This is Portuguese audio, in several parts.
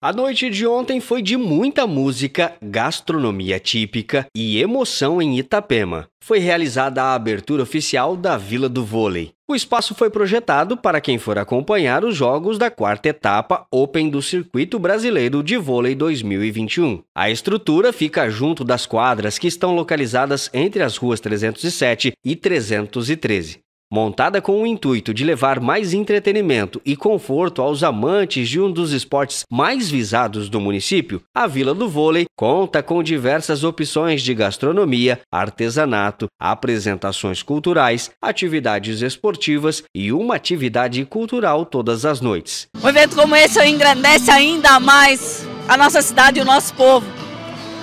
A noite de ontem foi de muita música, gastronomia típica e emoção em Itapema. Foi realizada a abertura oficial da Vila do Vôlei. O espaço foi projetado para quem for acompanhar os jogos da quarta etapa Open do Circuito Brasileiro de Vôlei 2021. A estrutura fica junto das quadras que estão localizadas entre as ruas 307 e 313. Montada com o intuito de levar mais entretenimento e conforto aos amantes de um dos esportes mais visados do município, a Vila do Vôlei conta com diversas opções de gastronomia, artesanato, apresentações culturais, atividades esportivas e uma atividade cultural todas as noites. Um evento como esse engrandece ainda mais a nossa cidade e o nosso povo.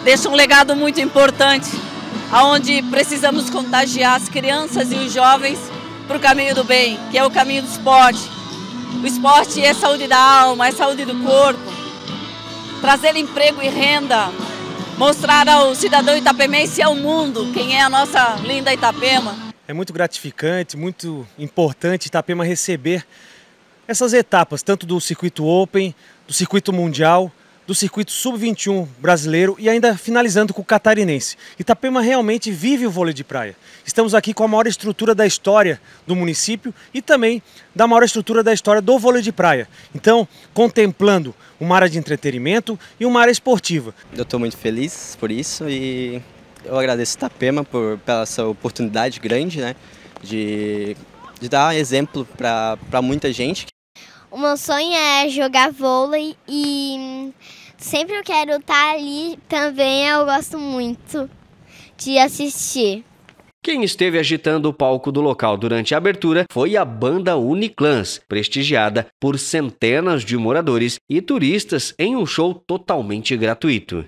Deixa um legado muito importante, aonde precisamos contagiar as crianças e os jovens para o caminho do bem, que é o caminho do esporte. O esporte é saúde da alma, é saúde do corpo, trazer emprego e renda, mostrar ao cidadão itapemense e ao mundo quem é a nossa linda Itapema. É muito gratificante, muito importante Itapema receber essas etapas, tanto do circuito Open, do circuito mundial, do circuito sub-21 brasileiro e ainda finalizando com o catarinense. Itapema realmente vive o vôlei de praia. Estamos aqui com a maior estrutura da história do município e também da maior estrutura da história do vôlei de praia. Então, contemplando uma área de entretenimento e uma área esportiva. Eu estou muito feliz por isso e eu agradeço Itapema por, pela essa oportunidade grande né, de, de dar exemplo para muita gente. O meu sonho é jogar vôlei e sempre eu quero estar tá ali também, eu gosto muito de assistir. Quem esteve agitando o palco do local durante a abertura foi a banda Uniclans, prestigiada por centenas de moradores e turistas em um show totalmente gratuito.